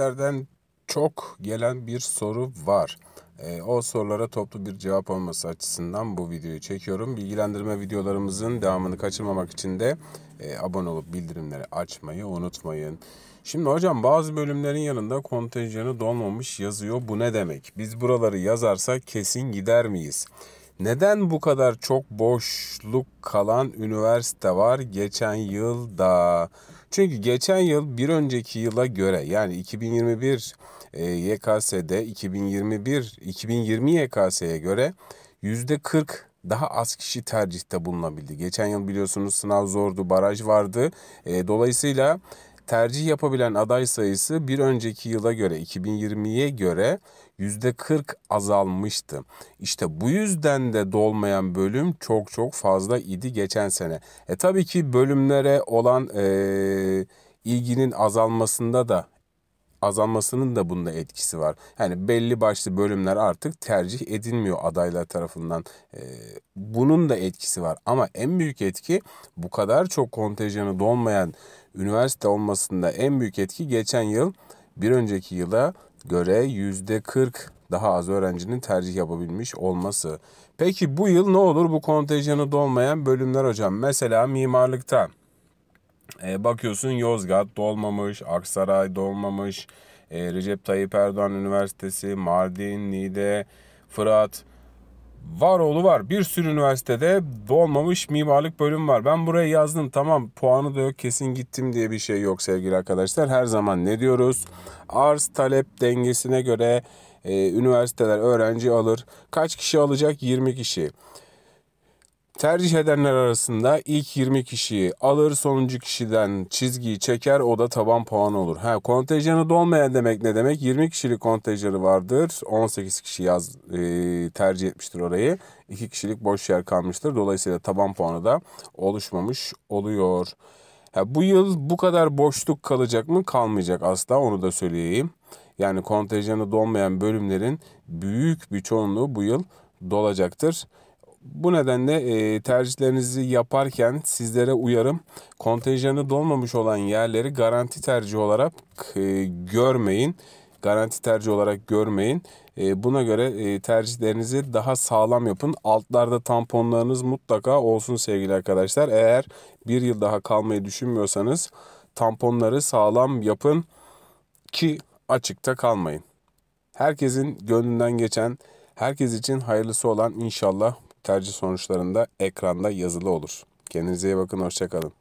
şikayetlerden çok gelen bir soru var. E, o sorulara toplu bir cevap olması açısından bu videoyu çekiyorum. Bilgilendirme videolarımızın devamını kaçırmamak için de e, abone olup bildirimleri açmayı unutmayın. Şimdi hocam bazı bölümlerin yanında kontenjanı dolmamış yazıyor. Bu ne demek? Biz buraları yazarsak kesin gider miyiz? Neden bu kadar çok boşluk kalan üniversite var geçen yıl da Çünkü geçen yıl bir önceki yıla göre yani 2021 e, YKS'de 2021 2020 YKS'ye göre yüzde %40 daha az kişi tercihte bulunabildi. Geçen yıl biliyorsunuz sınav zordu, baraj vardı. E, dolayısıyla tercih yapabilen aday sayısı bir önceki yıla göre 2020'ye göre %40 azalmıştı. İşte bu yüzden de dolmayan bölüm çok çok fazla idi geçen sene. E tabii ki bölümlere olan e, ilginin azalmasında da azalmasının da bunda etkisi var. Yani belli başlı bölümler artık tercih edilmiyor adaylar tarafından. E, bunun da etkisi var ama en büyük etki bu kadar çok kontenjanı dolmayan üniversite olmasında en büyük etki geçen yıl bir önceki yıla göre yüzde %40 daha az öğrencinin tercih yapabilmiş olması. Peki bu yıl ne olur bu kontenjanı dolmayan bölümler hocam? Mesela mimarlıktan e, bakıyorsun Yozgat dolmamış, Aksaray dolmamış, e, Recep Tayyip Erdoğan Üniversitesi, Mardin, Niğde, Fırat. Varoğlu var. Bir sürü üniversitede dolmamış mimarlık bölüm var. Ben buraya yazdım tamam puanı da yok kesin gittim diye bir şey yok sevgili arkadaşlar. Her zaman ne diyoruz? Arz talep dengesine göre e, üniversiteler öğrenci alır. Kaç kişi alacak? 20 kişi. Tercih edenler arasında ilk 20 kişiyi alır, sonuncu kişiden çizgiyi çeker, o da taban puan olur. Ha, kontenjanı dolmayan demek ne demek? 20 kişilik kontenjanı vardır. 18 kişi yaz e, tercih etmiştir orayı. 2 kişilik boş yer kalmıştır. Dolayısıyla taban puanı da oluşmamış oluyor. Ha, bu yıl bu kadar boşluk kalacak mı? Kalmayacak asla onu da söyleyeyim. Yani kontenjanı dolmayan bölümlerin büyük bir çoğunluğu bu yıl dolacaktır. Bu nedenle e, tercihlerinizi yaparken sizlere uyarım. Kontenjanı dolmamış olan yerleri garanti tercih olarak e, görmeyin. Garanti tercih olarak görmeyin. E, buna göre e, tercihlerinizi daha sağlam yapın. Altlarda tamponlarınız mutlaka olsun sevgili arkadaşlar. Eğer bir yıl daha kalmayı düşünmüyorsanız tamponları sağlam yapın ki açıkta kalmayın. Herkesin gönlünden geçen, herkes için hayırlısı olan inşallah tercih sonuçlarında ekranda yazılı olur. Kendinize iyi bakın, hoşçakalın.